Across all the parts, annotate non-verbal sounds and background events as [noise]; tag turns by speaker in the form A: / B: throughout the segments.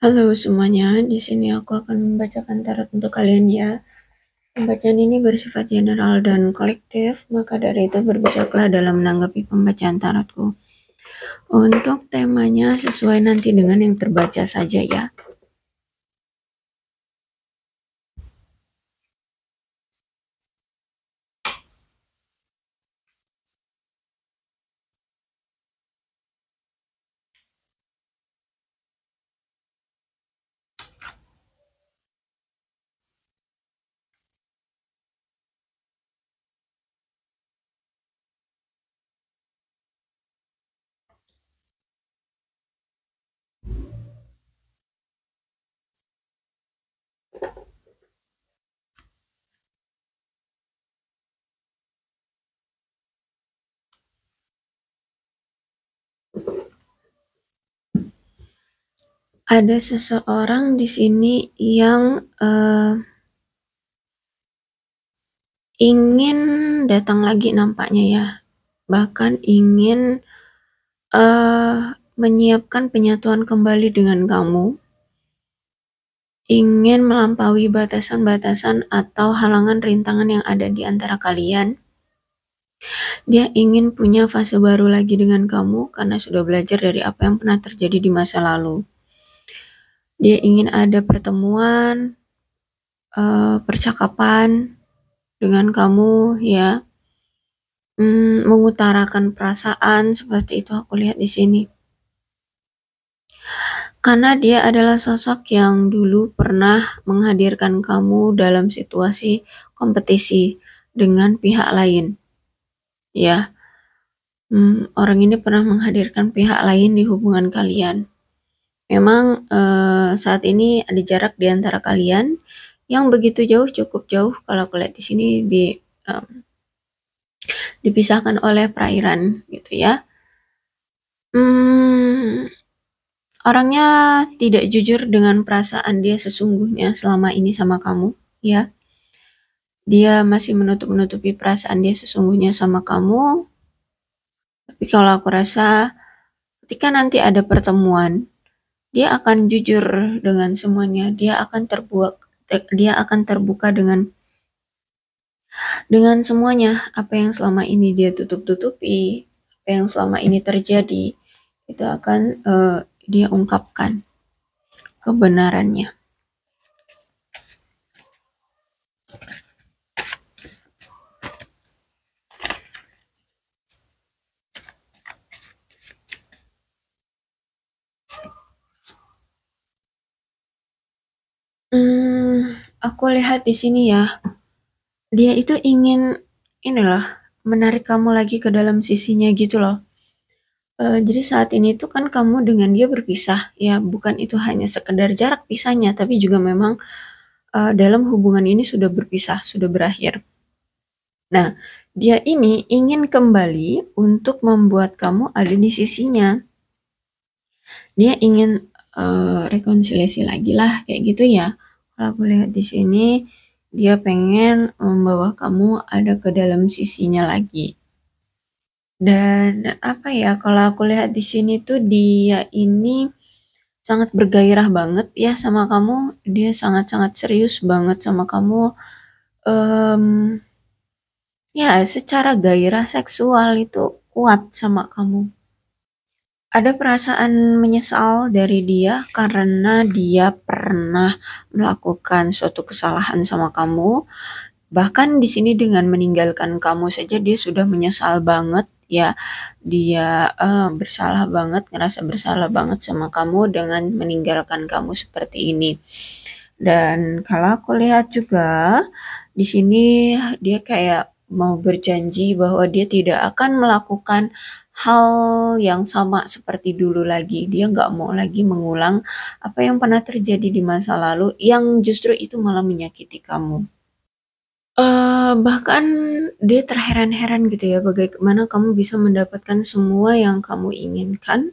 A: Halo semuanya, di sini aku akan membacakan tarot untuk kalian ya. Pembacaan ini bersifat general dan kolektif, maka dari itu berbijaklah dalam menanggapi pembacaan tarotku. Untuk temanya sesuai nanti dengan yang terbaca saja ya. ada seseorang di sini yang uh, ingin datang lagi nampaknya ya, bahkan ingin uh, menyiapkan penyatuan kembali dengan kamu, ingin melampaui batasan-batasan atau halangan rintangan yang ada di antara kalian. Dia ingin punya fase baru lagi dengan kamu karena sudah belajar dari apa yang pernah terjadi di masa lalu dia ingin ada pertemuan, uh, percakapan dengan kamu, ya, mm, mengutarakan perasaan seperti itu aku lihat di sini. Karena dia adalah sosok yang dulu pernah menghadirkan kamu dalam situasi kompetisi dengan pihak lain, ya. Hmm, orang ini pernah menghadirkan pihak lain di hubungan kalian. Memang eh, saat ini ada jarak di antara kalian yang begitu jauh cukup jauh kalau aku di sini di um, dipisahkan oleh perairan gitu ya. Hmm, orangnya tidak jujur dengan perasaan dia sesungguhnya selama ini sama kamu ya. Dia masih menutup-nutupi perasaan dia sesungguhnya sama kamu. Tapi kalau aku rasa ketika nanti ada pertemuan dia akan jujur dengan semuanya dia akan terbuka dia akan terbuka dengan dengan semuanya apa yang selama ini dia tutup-tutupi apa yang selama ini terjadi itu akan uh, dia ungkapkan kebenarannya Hmm, aku lihat di sini ya, dia itu ingin inilah menarik kamu lagi ke dalam sisinya gitu loh. E, jadi saat ini tuh kan kamu dengan dia berpisah ya, bukan itu hanya sekedar jarak pisahnya, tapi juga memang, e, dalam hubungan ini sudah berpisah, sudah berakhir. Nah, dia ini ingin kembali untuk membuat kamu ada di sisinya. Dia ingin Eh, rekonsiliasi lagi lah kayak gitu ya kalau aku lihat di sini dia pengen membawa kamu ada ke dalam sisinya lagi dan apa ya kalau aku lihat di sini tuh dia ini sangat bergairah banget ya sama kamu dia sangat-sangat serius banget sama kamu um, ya secara gairah seksual itu kuat sama kamu ada perasaan menyesal dari dia karena dia pernah melakukan suatu kesalahan sama kamu. Bahkan di sini dengan meninggalkan kamu saja dia sudah menyesal banget ya. Dia uh, bersalah banget, ngerasa bersalah banget sama kamu dengan meninggalkan kamu seperti ini. Dan kalau aku lihat juga di sini dia kayak mau berjanji bahwa dia tidak akan melakukan hal yang sama seperti dulu lagi. Dia nggak mau lagi mengulang apa yang pernah terjadi di masa lalu yang justru itu malah menyakiti kamu. Uh, bahkan dia terheran-heran gitu ya bagaimana kamu bisa mendapatkan semua yang kamu inginkan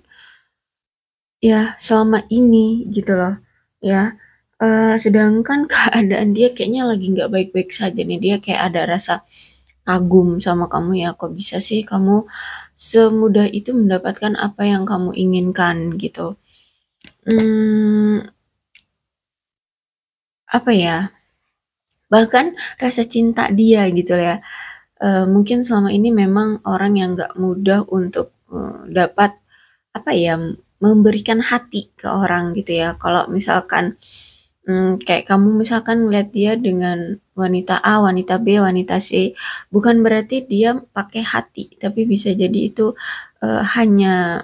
A: ya selama ini gitu loh ya uh, sedangkan [laughs] keadaan dia kayaknya lagi nggak baik-baik saja nih dia kayak ada rasa kagum sama kamu ya kok bisa sih kamu semudah itu mendapatkan apa yang kamu inginkan gitu. Hmm, apa ya? Bahkan rasa cinta dia gitu ya. E, mungkin selama ini memang orang yang gak mudah untuk e, dapat apa ya memberikan hati ke orang gitu ya. Kalau misalkan hmm, kayak kamu misalkan melihat dia dengan wanita A, wanita B, wanita C, bukan berarti dia pakai hati, tapi bisa jadi itu uh, hanya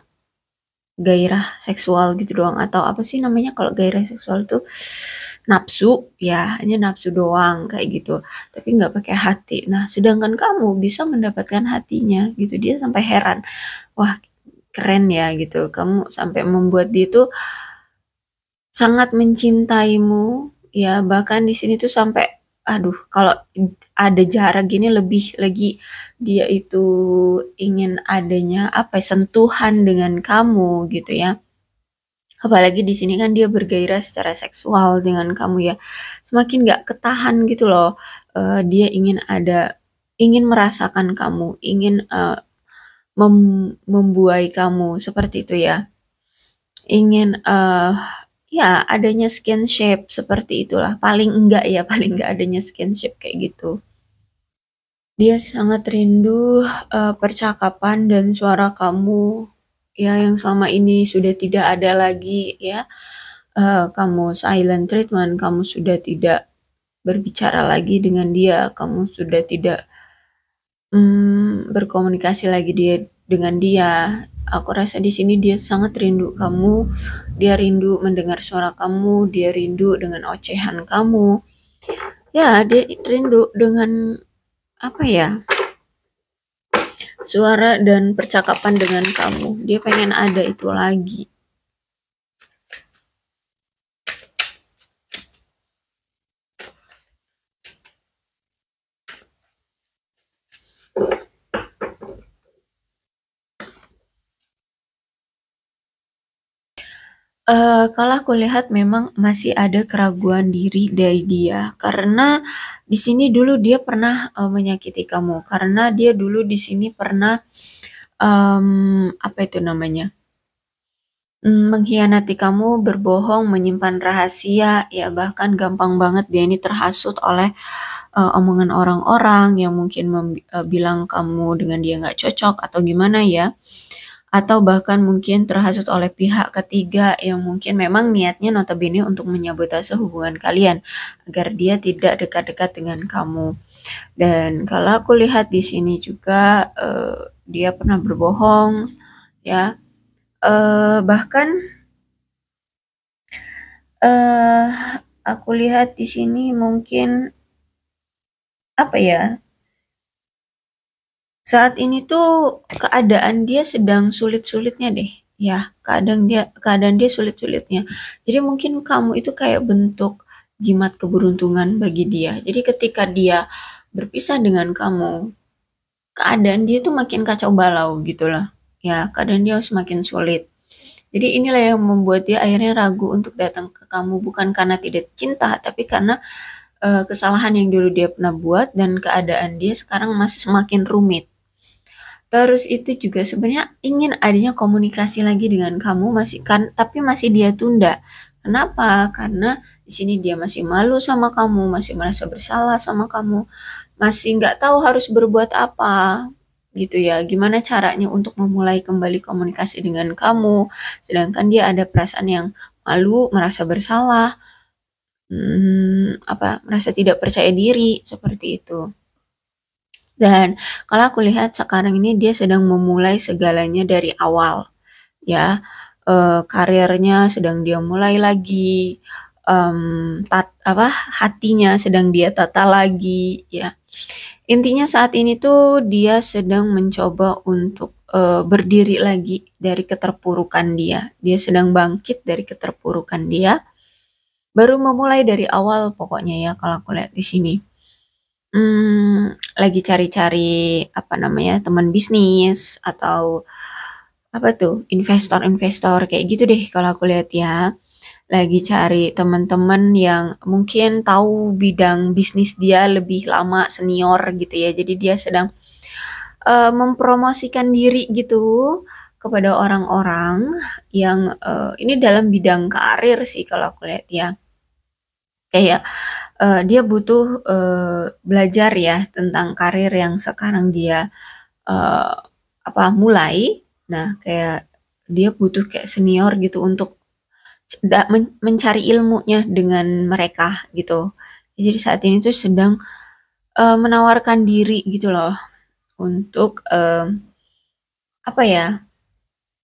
A: gairah seksual gitu doang atau apa sih namanya kalau gairah seksual itu nafsu ya hanya nafsu doang kayak gitu tapi nggak pakai hati nah sedangkan kamu bisa mendapatkan hatinya gitu dia sampai heran wah keren ya gitu kamu sampai membuat dia tuh sangat mencintaimu ya bahkan di sini tuh sampai aduh kalau ada jarak gini lebih lagi dia itu ingin adanya apa ya, sentuhan dengan kamu gitu ya apalagi di sini kan dia bergairah secara seksual dengan kamu ya semakin gak ketahan gitu loh uh, dia ingin ada ingin merasakan kamu ingin uh, mem membuai kamu seperti itu ya ingin uh, ya adanya skin shape seperti itulah paling enggak ya [laughs] paling enggak adanya skin shape kayak gitu dia sangat rindu uh, eh, percakapan dan suara kamu ya yang selama ini sudah tidak ada lagi ya uh, kamu silent treatment kamu sudah tidak berbicara lagi dengan dia kamu sudah tidak um, berkomunikasi lagi dia dengan dia Aku rasa di sini dia sangat rindu kamu. Dia rindu mendengar suara kamu, dia rindu dengan ocehan kamu. Ya, dia rindu dengan apa ya? Suara dan percakapan dengan kamu. Dia pengen ada itu lagi. Uh, kalau aku lihat memang masih ada keraguan diri dari dia, karena di sini dulu dia pernah, uh, menyakiti kamu, karena dia dulu di sini pernah, um, apa itu namanya, um, mengkhianati kamu, berbohong, menyimpan rahasia, ya bahkan gampang banget dia ini terhasut oleh, uh, omongan orang-orang yang mungkin uh, bilang kamu dengan dia nggak cocok atau gimana ya atau bahkan mungkin terhasut oleh pihak ketiga yang mungkin memang niatnya notabene untuk menyabotase hubungan kalian agar dia tidak dekat-dekat dengan kamu. Dan kalau aku lihat di sini juga uh, dia pernah berbohong ya. Uh, bahkan eh aku lihat di sini mungkin apa ya? saat ini tuh keadaan dia sedang sulit-sulitnya deh ya keadaan dia keadaan dia sulit-sulitnya jadi mungkin kamu itu kayak bentuk jimat keberuntungan bagi dia jadi ketika dia berpisah dengan kamu keadaan dia tuh makin kacau balau gitu lah ya keadaan dia semakin sulit jadi inilah yang membuat dia akhirnya ragu untuk datang ke kamu bukan karena tidak cinta tapi karena eh, kesalahan yang dulu dia pernah buat dan keadaan dia sekarang masih semakin rumit terus itu juga sebenarnya ingin adanya komunikasi lagi dengan kamu masih kan tapi masih dia tunda kenapa karena di sini dia masih malu sama kamu masih merasa bersalah sama kamu masih nggak tahu harus berbuat apa gitu ya gimana caranya untuk memulai kembali komunikasi dengan kamu sedangkan dia ada perasaan yang malu merasa bersalah hmm, apa merasa tidak percaya diri seperti itu dan kalau aku lihat sekarang ini dia sedang memulai segalanya dari awal, ya kariernya eh, karirnya sedang dia mulai lagi, um, tat, apa hatinya sedang dia tata lagi, ya. Intinya saat ini tuh dia sedang mencoba untuk e, berdiri lagi dari keterpurukan dia. Dia sedang bangkit dari keterpurukan dia. Baru memulai dari awal pokoknya ya kalau aku lihat di sini hmm, lagi cari-cari apa namanya teman bisnis atau apa tuh investor-investor kayak gitu deh kalau aku lihat ya lagi cari teman-teman yang mungkin tahu bidang bisnis dia lebih lama senior gitu ya jadi dia sedang uh, mempromosikan diri gitu kepada orang-orang yang uh, ini dalam bidang karir sih kalau aku lihat ya kayak uh, dia butuh uh, belajar ya tentang karir yang sekarang dia uh, apa mulai nah kayak dia butuh kayak senior gitu untuk mencari ilmunya dengan mereka gitu jadi saat ini tuh sedang uh, menawarkan diri gitu loh untuk uh, apa ya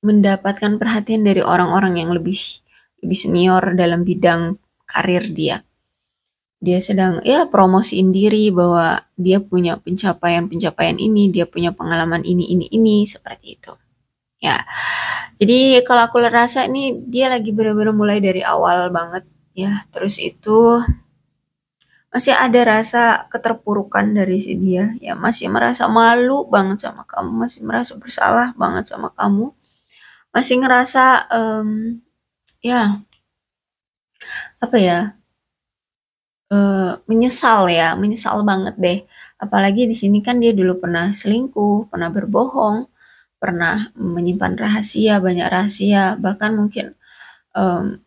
A: mendapatkan perhatian dari orang-orang yang lebih lebih senior dalam bidang karir dia dia sedang ya promosiin diri bahwa dia punya pencapaian-pencapaian ini, dia punya pengalaman ini ini ini seperti itu. Ya. Jadi kalau aku rasa ini dia lagi benar-benar mulai dari awal banget ya. Terus itu masih ada rasa keterpurukan dari si dia ya masih merasa malu banget sama kamu masih merasa bersalah banget sama kamu masih ngerasa um, ya apa ya Eh, menyesal ya, menyesal banget deh. Apalagi di sini kan dia dulu pernah selingkuh, pernah berbohong, pernah menyimpan rahasia, banyak rahasia, bahkan mungkin, um,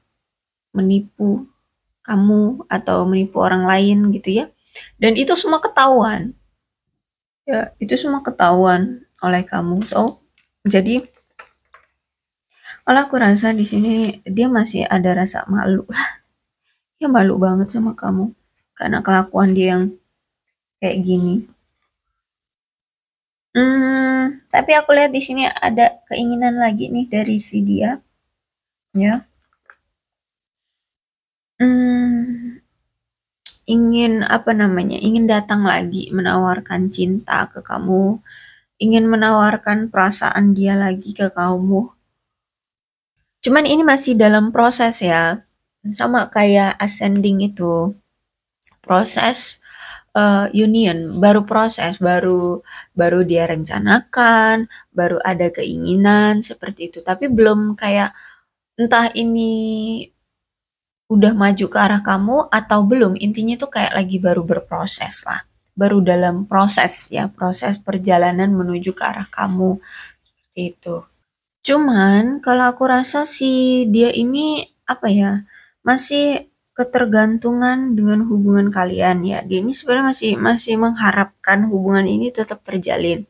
A: menipu kamu atau menipu orang lain gitu ya, dan itu semua ketahuan. Ya, itu semua ketahuan oleh kamu. So, jadi kalau aku rasa di sini dia masih ada rasa malu lah dia malu banget sama kamu karena kelakuan dia yang kayak gini. Hmm, tapi aku lihat di sini ada keinginan lagi nih dari si dia, ya. Hmm, ingin apa namanya? Ingin datang lagi menawarkan cinta ke kamu, ingin menawarkan perasaan dia lagi ke kamu. Cuman ini masih dalam proses ya sama kayak ascending itu proses uh, union baru proses baru baru dia rencanakan baru ada keinginan seperti itu tapi belum kayak entah ini udah maju ke arah kamu atau belum intinya tuh kayak lagi baru berproses lah baru dalam proses ya proses perjalanan menuju ke arah kamu seperti itu cuman kalau aku rasa si dia ini apa ya masih ketergantungan dengan hubungan kalian ya dia ini sebenarnya masih masih mengharapkan hubungan ini tetap terjalin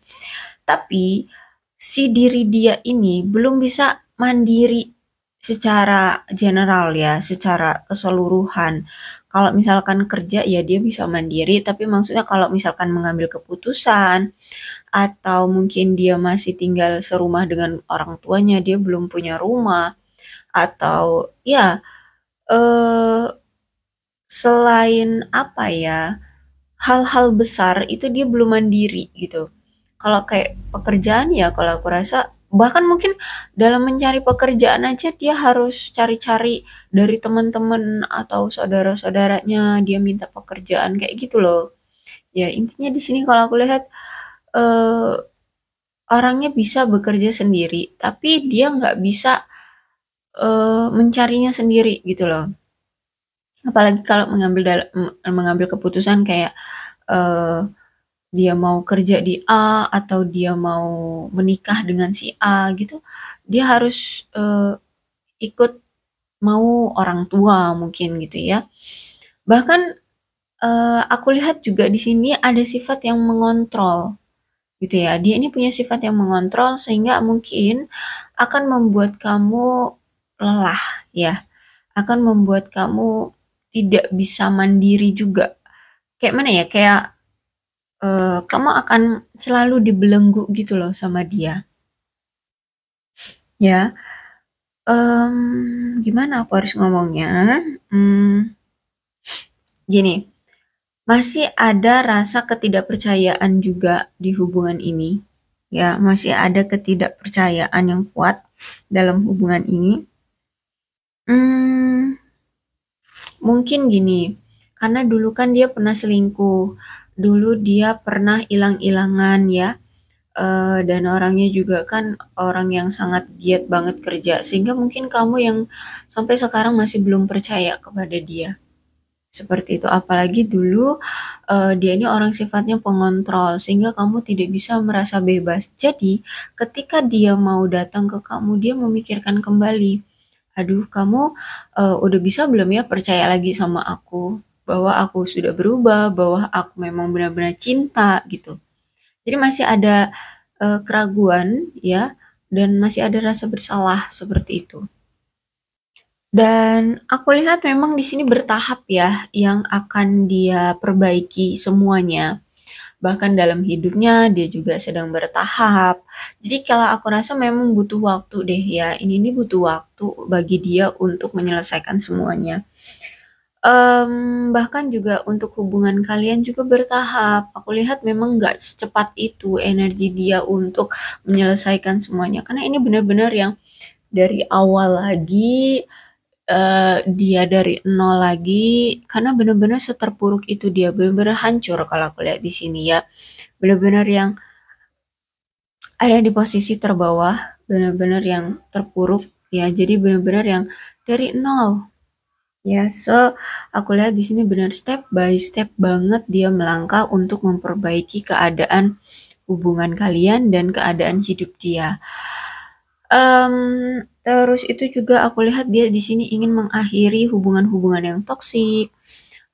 A: tapi si diri dia ini belum bisa mandiri secara general ya secara keseluruhan kalau misalkan kerja ya dia bisa mandiri tapi maksudnya kalau misalkan mengambil keputusan atau mungkin dia masih tinggal serumah dengan orang tuanya dia belum punya rumah atau ya uh, selain apa ya, hal-hal besar itu dia belum mandiri gitu. Kalau kayak pekerjaan ya kalau aku rasa bahkan mungkin dalam mencari pekerjaan aja dia harus cari-cari dari teman-teman atau saudara-saudaranya dia minta pekerjaan kayak gitu loh. Ya intinya di sini kalau aku lihat, uh, orangnya bisa bekerja sendiri tapi dia nggak bisa uh, mencarinya sendiri gitu loh apalagi kalau mengambil mengambil keputusan kayak uh, dia mau kerja di A atau dia mau menikah dengan si A gitu dia harus uh, ikut mau orang tua mungkin gitu ya bahkan uh, aku lihat juga di sini ada sifat yang mengontrol gitu ya dia ini punya sifat yang mengontrol sehingga mungkin akan membuat kamu lelah ya akan membuat kamu tidak bisa mandiri juga kayak mana ya kayak uh, kamu akan selalu dibelenggu gitu loh sama dia ya um, gimana aku harus ngomongnya hmm, gini masih ada rasa ketidakpercayaan juga di hubungan ini ya masih ada ketidakpercayaan yang kuat dalam hubungan ini Hmm mungkin gini, karena dulu kan dia pernah selingkuh, dulu dia pernah hilang hilangan ya, e, dan orangnya juga kan orang yang sangat giat banget kerja, sehingga mungkin kamu yang sampai sekarang masih belum percaya kepada dia, seperti itu. Apalagi dulu, eee, eh, dia ini orang sifatnya pengontrol, sehingga kamu tidak bisa merasa bebas. Jadi, ketika dia mau datang ke kamu, dia memikirkan kembali aduh kamu uh, udah bisa belum ya percaya lagi sama aku bahwa aku sudah berubah, bahwa aku memang benar-benar cinta gitu. Jadi masih ada uh, keraguan ya dan masih ada rasa bersalah seperti itu. Dan aku lihat memang di sini bertahap ya yang akan dia perbaiki semuanya bahkan dalam hidupnya dia juga sedang bertahap. Jadi kalau aku rasa memang butuh waktu deh ya, ini ini butuh waktu bagi dia untuk menyelesaikan semuanya. Um, bahkan juga untuk hubungan kalian juga bertahap. Aku lihat memang nggak secepat itu energi dia untuk menyelesaikan semuanya, karena ini benar-benar yang dari awal lagi Eh, dia dari nol lagi karena bener-bener seterpuruk itu dia bener-bener hancur kalau aku lihat di sini ya bener-bener yang ada di posisi terbawah bener-bener yang terpuruk ya jadi bener-bener yang dari nol ya so aku lihat di sini benar step by step banget dia melangkah untuk memperbaiki keadaan hubungan kalian dan keadaan hidup dia Um, terus itu juga aku lihat dia di sini ingin mengakhiri hubungan-hubungan yang toksik,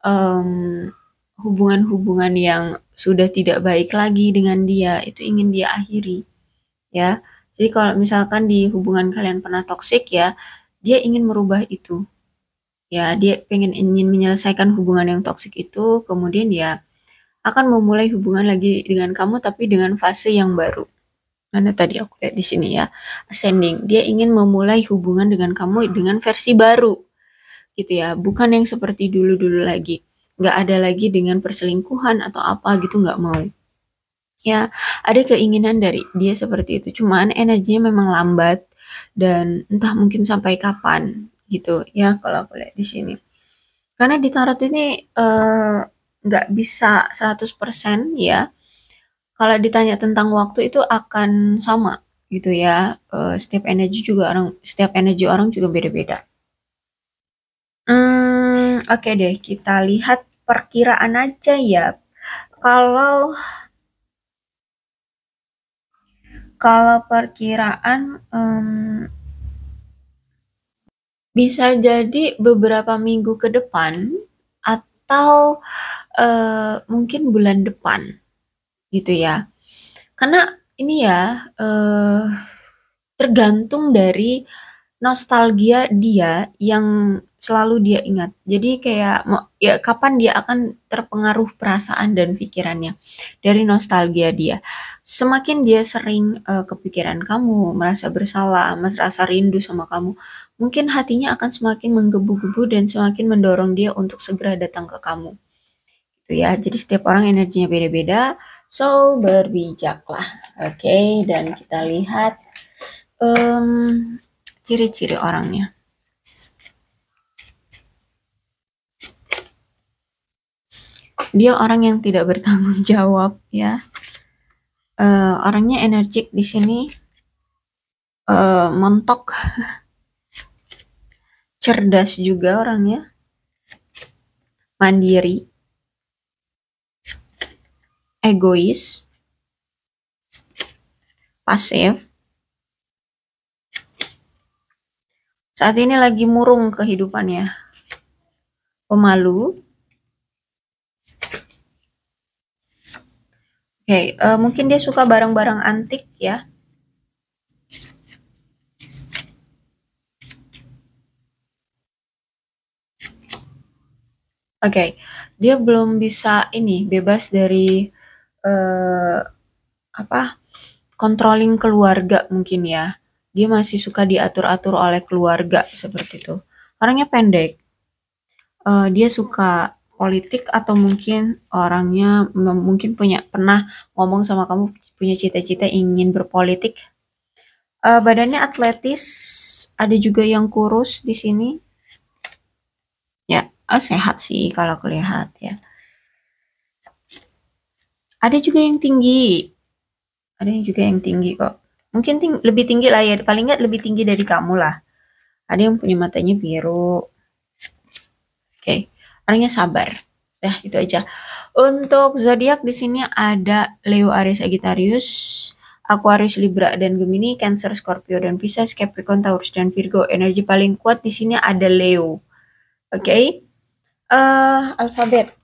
A: um, hubungan-hubungan yang sudah tidak baik lagi dengan dia, itu ingin dia akhiri, ya. Jadi kalau misalkan di hubungan kalian pernah toksik ya, dia ingin merubah itu. Ya, dia pengen ingin menyelesaikan hubungan yang toksik itu, kemudian dia akan memulai hubungan lagi dengan kamu tapi dengan fase yang baru. Mana tadi aku lihat di sini ya ascending dia ingin memulai hubungan dengan kamu dengan versi baru gitu ya bukan yang seperti dulu dulu lagi nggak ada lagi dengan perselingkuhan atau apa gitu nggak mau ya ada keinginan dari dia seperti itu cuman energinya memang lambat dan entah mungkin sampai kapan gitu ya kalau aku lihat di sini karena di tarot ini eh, nggak uh, bisa 100% ya kalau ditanya tentang waktu itu akan sama gitu ya. Uh, setiap energi juga orang, setiap energi orang juga beda-beda. Hmm, oke okay deh, kita lihat perkiraan aja ya. Kalau kalau perkiraan um, bisa jadi beberapa minggu ke depan atau uh, mungkin bulan depan gitu ya. Karena ini ya eh, tergantung dari nostalgia dia yang selalu dia ingat. Jadi kayak ya kapan dia akan terpengaruh perasaan dan pikirannya dari nostalgia dia. Semakin dia sering uh, kepikiran kamu, merasa bersalah, merasa rindu sama kamu, mungkin hatinya akan semakin menggebu-gebu dan semakin mendorong dia untuk segera datang ke kamu. itu ya. Jadi setiap orang energinya beda-beda So, berbijaklah. Oke, okay, dan kita lihat um, ciri-ciri orangnya. Dia orang yang tidak bertanggung jawab, ya. Uh, orangnya energik di sini, uh, eh, montok, [laughs] cerdas juga orangnya, mandiri, egois, pasif. Saat ini lagi murung kehidupannya. Pemalu. Oke, okay, uh, eh, mungkin dia suka barang-barang antik ya. Oke, okay. dia belum bisa ini bebas dari uh, apa controlling keluarga mungkin ya dia masih suka diatur-atur oleh keluarga seperti itu orangnya pendek uh, dia suka politik atau mungkin orangnya mungkin punya pernah ngomong sama kamu punya cita-cita ingin berpolitik uh, badannya atletis ada juga yang kurus di sini ya uh, sehat sih kalau kelihatan ya ada juga yang tinggi. Ada yang juga yang tinggi kok. Mungkin ting lebih tinggi lah ya. Paling nggak lebih tinggi dari kamu lah. Ada yang punya matanya biru. Oke. Okay. Orangnya sabar. Ya itu aja. Untuk zodiak di sini ada Leo, Aries, Sagittarius, Aquarius, Libra, dan Gemini, Cancer, Scorpio, dan Pisces, Capricorn, Taurus, dan Virgo. Energi paling kuat di sini ada Leo. Oke, okay? uh, eh, alfabet.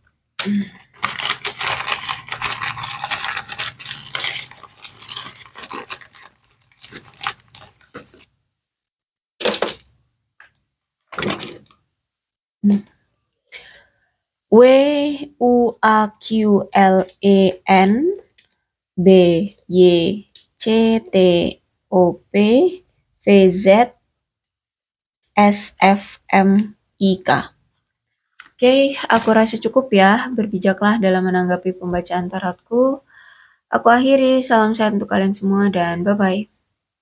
A: W U A Q L E N B Y C T O P V Z S F M I K. Oke, okay, aku rasa cukup ya. Berbijaklah dalam menanggapi pembacaan tarotku. Aku akhiri, salam sehat untuk kalian semua dan bye-bye.